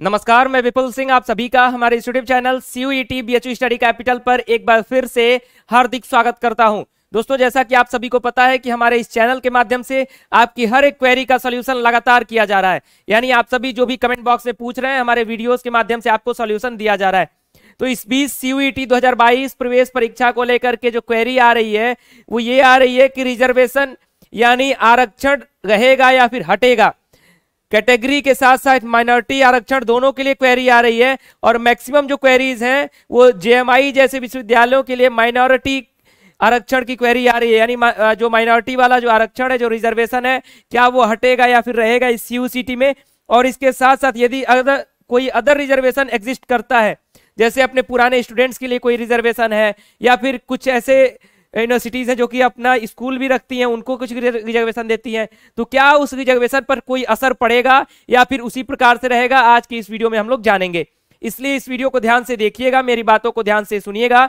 नमस्कार मैं विपुल सिंह आप सभी का हमारे YouTube channel CUET BHU study capital पर एक बार फिर से हार्दिक स्वागत करता हूं दोस्तों जैसा कि आप सभी को पता है कि हमारे इस चैनल के माध्यम से आपकी हर एक क्वेरी का सोल्यूशन लगातार किया जा रहा है यानी आप सभी जो भी कमेंट बॉक्स में पूछ रहे हैं हमारे वीडियोज के माध्यम से आपको सोल्यूशन दिया जा रहा है तो इस बीच e सीयूईटी 2022 प्रवेश परीक्षा को लेकर के जो क्वेरी आ रही है वो ये आ रही है कि रिजर्वेशन यानी आरक्षण रहेगा या फिर हटेगा कैटेगरी के साथ साथ माइनॉरिटी आरक्षण दोनों के लिए क्वेरी आ रही है और मैक्सिमम जो क्वेरीज हैं वो जेएमआई जैसे विश्वविद्यालयों के लिए माइनॉरिटी आरक्षण की क्वेरी आ रही है यानी जो माइनॉरिटी वाला जो आरक्षण है जो रिजर्वेशन है क्या वो हटेगा या फिर रहेगा इस सी में और इसके साथ साथ यदि अदर कोई अदर रिजर्वेशन एग्जिस्ट करता है जैसे अपने पुराने स्टूडेंट्स के लिए कोई रिजर्वेशन है या फिर कुछ ऐसे यूनिवर्सिटीज़ हैं जो कि अपना स्कूल भी रखती हैं उनको कुछ रिजर्वेशन देती हैं तो क्या उस रिजर्वेशन पर कोई असर पड़ेगा या फिर उसी प्रकार से रहेगा आज की इस वीडियो में हम लोग जानेंगे इसलिए इस वीडियो को ध्यान से देखिएगा मेरी बातों को ध्यान से सुनिएगा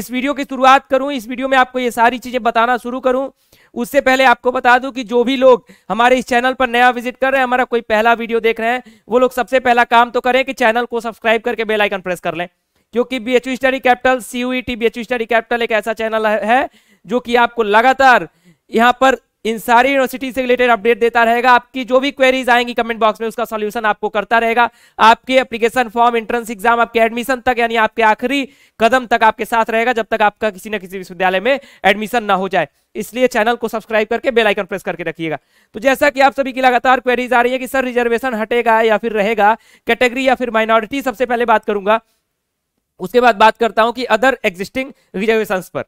इस वीडियो की शुरुआत करूं इस वीडियो में आपको ये सारी चीज़ें बताना शुरू करूं उससे पहले आपको बता दूं कि जो भी लोग हमारे इस चैनल पर नया विजिट कर रहे हैं हमारा कोई पहला वीडियो देख रहे हैं वो लोग सबसे पहला काम तो करें कि चैनल को सब्सक्राइब करके बेल आइकन प्रेस कर लें क्योंकि B H study capital CUET B H study capital एक ऐसा चैनल है जो कि आपको लगातार यहां पर इन सारी यूनिवर्सिटी से रिलेटेड अपडेट देता रहेगा आपकी जो भी क्वेरीज आएंगी कमेंट बॉक्स में उसका सॉल्यूशन आपको करता रहेगा आपके एप्लीकेशन फॉर्म एंट्रेंस एग्जाम आपके एडमिशन तक यानी आपके आखिरी कदम तक आपके साथ रहेगा जब तक आपका किसी न किसी विश्वविद्यालय में एडमिशन ना हो जाए इसलिए चैनल को सब्सक्राइब करके बेल आइकन प्रेस करके रखिएगा तो जैसा कि आप सभी की लगातार क्वेरीज आ रही है कि सर रिजर्वेशन हटेगा या फिर रहेगा कैटेगरी या फिर माइनॉरिटी सबसे पहले बात करूंगा उसके बाद बात करता हूं कि अदर एग्जिस्टिंग रिजर्वेशन पर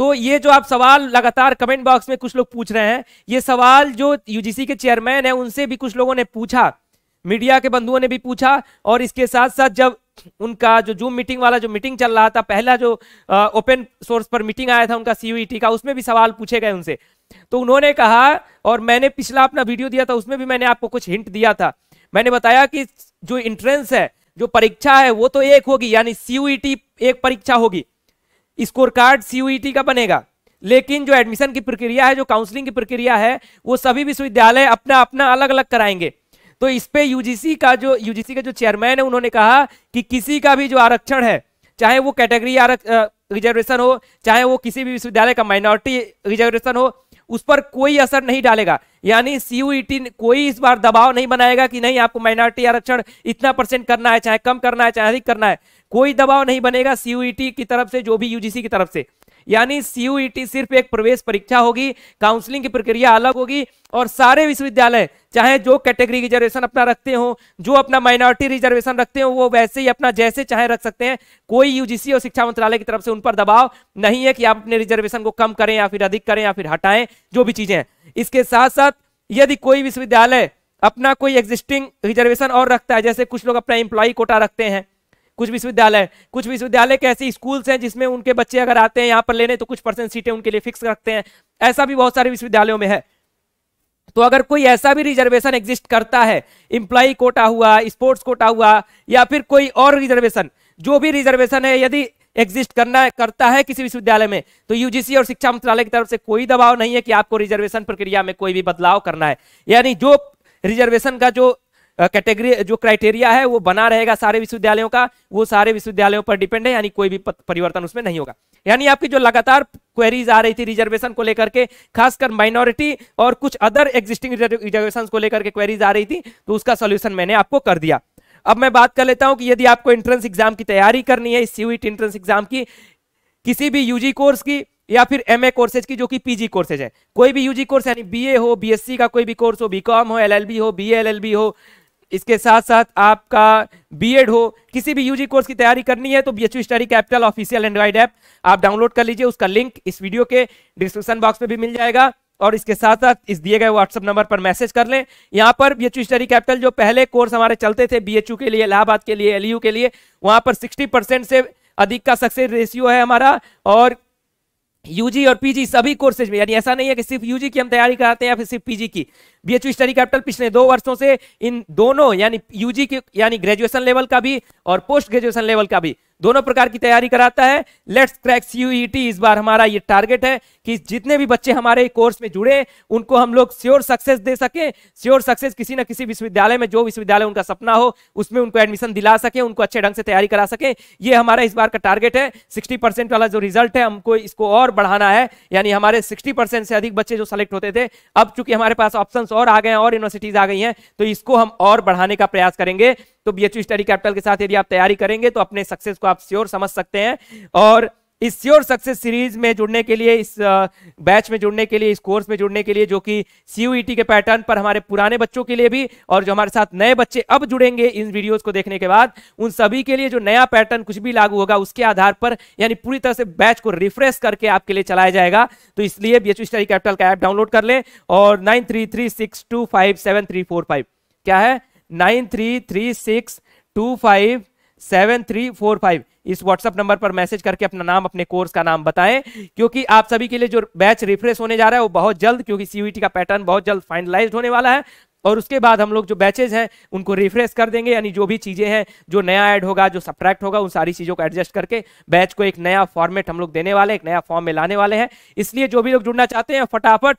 तो ये जो आप सवाल लगातार कमेंट बॉक्स में कुछ लोग पूछ रहे हैं ये सवाल जो यूजीसी के चेयरमैन है उनसे भी कुछ लोगों ने पूछा मीडिया के बंधुओं ने भी पूछा और इसके साथ साथ जब उनका जो जूम मीटिंग वाला जो मीटिंग चल रहा था पहला जो ओपन सोर्स पर मीटिंग आया था उनका सीयूईटी e का उसमें भी सवाल पूछे गए उनसे तो उन्होंने कहा और मैंने पिछला अपना वीडियो दिया था उसमें भी मैंने आपको कुछ हिंट दिया था मैंने बताया कि जो इंट्रेंस है जो परीक्षा है वो तो एक होगी यानी सीयूईटी e एक परीक्षा होगी स्कोर कार्ड सीयूईटी e का बनेगा लेकिन जो एडमिशन की प्रक्रिया है जो काउंसलिंग की प्रक्रिया है वो सभी विश्वविद्यालय अपना अपना अलग अलग कराएंगे तो इस पे यूजीसी का जो यूजीसी का जो चेयरमैन है उन्होंने कहा कि किसी का भी जो आरक्षण है चाहे वो कैटेगरी रिजर्वेशन हो चाहे वो किसी भी विश्वविद्यालय का माइनॉरिटी रिजर्वेशन हो उस पर कोई असर नहीं डालेगा यानी सीयूईटी e कोई इस बार दबाव नहीं बनाएगा कि नहीं आपको माइनॉरिटी आरक्षण इतना परसेंट करना है चाहे कम करना है चाहे अधिक करना है कोई दबाव नहीं बनेगा सीयूईटी e की तरफ से जो भी यूजीसी की तरफ से यानी सीयूईटी e सिर्फ एक प्रवेश परीक्षा होगी काउंसलिंग की प्रक्रिया अलग होगी और सारे विश्वविद्यालय चाहे जो कैटेगरी रिजर्वेशन अपना रखते हो जो अपना माइनॉरिटी रिजर्वेशन रखते हो वो वैसे ही अपना जैसे चाहे रख सकते हैं कोई यूजीसी और शिक्षा मंत्रालय की तरफ से उन पर दबाव नहीं है कि आप अपने रिजर्वेशन को कम करें या फिर अधिक करें या फिर हटाएं जो भी चीजें इसके साथ साथ यदि कोई विश्वविद्यालय अपना कोई एग्जिस्टिंग रिजर्वेशन और रखता है जैसे कुछ लोग अपना इंप्लॉई कोटा रखते हैं कुछ विश्वविद्यालय कुछ विश्वविद्यालय के ऐसे स्कूल्स हैं जिसमें उनके बच्चे अगर आते हैं यहाँ पर लेने तो कुछ परसेंट सीटें उनके लिए फिक्स रखते हैं ऐसा भी बहुत सारे विश्वविद्यालयों में है तो अगर कोई ऐसा भी रिजर्वेशन एग्जिस्ट करता है इंप्लाई कोटा हुआ स्पोर्ट्स कोटा हुआ या फिर कोई और रिजर्वेशन जो भी रिजर्वेशन है यदि एग्जिस्ट करना करता है किसी विश्वविद्यालय में तो यूजीसी और शिक्षा मंत्रालय की तरफ से कोई दबाव नहीं है कि आपको रिजर्वेशन प्रक्रिया में कोई भी बदलाव करना है यानी जो रिजर्वेशन का जो कैटेगरी जो क्राइटेरिया है वो बना रहेगा सारे विश्वविद्यालयों का वो सारे विश्वविद्यालयों पर डिपेंड है यानी कोई भी परिवर्तन उसमें नहीं होगा यानी आपकी जो लगातार क्वेरीज आ रही थी रिजर्वेशन को लेकर के खासकर माइनॉरिटी और कुछ अदर एग्जिस्टिंग रिजर्वेशन को लेकर के क्वेरीज आ रही थी तो उसका सोल्यूशन मैंने आपको कर दिया अब मैं बात कर लेता हूं कि यदि आपको एंट्रेंस एग्जाम की तैयारी करनी है सीवीट एंट्रेंस एग्जाम की किसी भी यूजी कोर्स की या फिर एमए कोर्सेज की जो कि पीजी कोर्सेज है कोई भी यूजी कोर्स यानी बीए हो बीएससी का कोई भी कोर्स हो बीकॉम हो एलएलबी हो बीएलएलबी हो इसके साथ साथ आपका बीएड हो किसी भी यूजी कोर्स की तैयारी करनी है तो B H study capital official Android app आप डाउनलोड कर लीजिए उसका लिंक इस वीडियो के डिस्क्रिप्शन बॉक्स में भी मिल जाएगा और इसके साथ साथ इस दिए गए व्हाट्सअप नंबर पर मैसेज कर लें यहाँ पर बी एच स्टडी कैपिटल जो पहले कोर्स हमारे चलते थे बी के लिए इलाहाबाद के लिए एल के लिए वहाँ पर सिक्सटी से अधिक का सक्सेस रेशियो है हमारा और यूजी और पीजी सभी कोर्सेज में यानी ऐसा नहीं है कि सिर्फ यूजी की हम तैयारी कराते हैं या फिर सिर्फ पीजी की बीएचयू स्टडी कैपिटल पिछले दो वर्षों से इन दोनों यानी यूजी के यानी ग्रेजुएशन लेवल का भी और पोस्ट ग्रेजुएशन लेवल का भी दोनों प्रकार की तैयारी कराता है लेट्स क्रैक सीयूईटी इस बार हमारा ये टारगेट है कि जितने भी बच्चे हमारे कोर्स में जुड़े उनको हम लोग श्योर सक्सेस दे सकें श्योर सक्सेस किसी न किसी विश्वविद्यालय में जो विश्वविद्यालय उनका सपना हो उसमें उनको एडमिशन दिला सके उनको अच्छे ढंग से तैयारी करा सके ये हमारा इस बार का टारगेट है सिक्सटी वाला जो रिजल्ट है हमको इसको और बढ़ाना है यानी हमारे सिक्सटी से अधिक बच्चे जो सेलेक्ट होते थे अब चूंकि हमारे पास ऑप्शन और आ गए हैं और यूनिवर्सिटीज आ गई हैं तो इसको हम और बढ़ाने का प्रयास करेंगे तो बी स्टडी कैपिटल के साथ यदि आप तैयारी करेंगे तो अपने सक्सेस को आप श्योर समझ सकते हैं और इस श्योर सक्सेस सीरीज में जुड़ने के लिए इस बैच में जुड़ने के लिए इस कोर्स में जुड़ने के लिए जो कि सी e के पैटर्न पर हमारे पुराने बच्चों के लिए भी और जो हमारे साथ नए बच्चे अब जुड़ेंगे इन वीडियोस को देखने के बाद उन सभी के लिए जो नया पैटर्न कुछ भी लागू होगा उसके आधार पर यानी पूरी तरह से बैच को रिफ्रेश करके आपके लिए चलाया जाएगा तो इसलिए बी स्टडी कैपिटल का ऐप डाउनलोड कर लें और नाइन क्या है nine three three six two five seven three four five इस व्हाट्सअप नंबर पर मैसेज करके अपना नाम अपने कोर्स का नाम बताएं क्योंकि आप सभी के लिए जो बैच रिफ्रेश होने जा रहा है वो बहुत जल्द क्योंकि सीयूईटी e का पैटर्न बहुत जल्द फाइनलाइज होने वाला है और उसके बाद हम लोग जो बैचेज हैं उनको रिफ्रेश कर देंगे यानी जो भी चीज़ें हैं जो नया ऐड होगा जो सब्ट्रैक्ट होगा उन सारी चीज़ों को एडजस्ट करके बैच को एक नया फॉर्मेट हम लोग देने वाले एक नया फॉर्म में लाने वाले हैं इसलिए जो भी लोग जुड़ना चाहते हैं फटाफट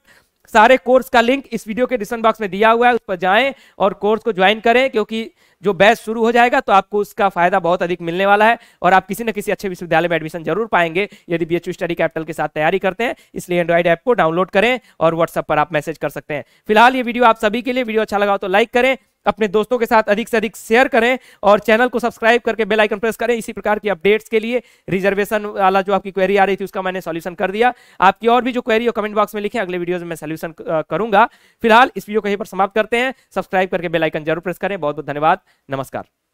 सारे कोर्स का लिंक इस वीडियो के डिस्क्रिप्शन बॉक्स में दिया हुआ है उस पर जाएं और कोर्स को ज्वाइन करें क्योंकि जो बैच शुरू हो जाएगा तो आपको उसका फायदा बहुत अधिक मिलने वाला है और आप किसी न किसी अच्छे विश्वविद्यालय में एडमिशन जरूर पाएंगे यदि बी स्टडी कैपिटल के साथ तैयारी करते हैं इसलिए एंड्रॉइड ऐप को डाउनलोड करें और व्हाट्सएप पर आप मैसेज कर सकते हैं फिलहाल ये वीडियो आप सभी के लिए वीडियो अच्छा लगा तो लाइक करें अपने दोस्तों के साथ अधिक से अधिक शेयर करें और चैनल को सब्सक्राइब करके बेल आइकन प्रेस करें इसी प्रकार की अपडेट्स के लिए रिजर्वेशन वाला जो आपकी क्वेरी आ रही थी उसका मैंने सॉल्यूशन कर दिया आपकी और भी जो क्वेरी हो कमेंट बॉक्स में लिखें अगले वीडियोज में सोल्यूशन करूंगा फिलहाल इस वीडियो को यहीं पर समाप्त करते हैं सब्सक्राइब करके बेलाइकन जरूर प्रेस करें बहुत बहुत धन्यवाद नमस्कार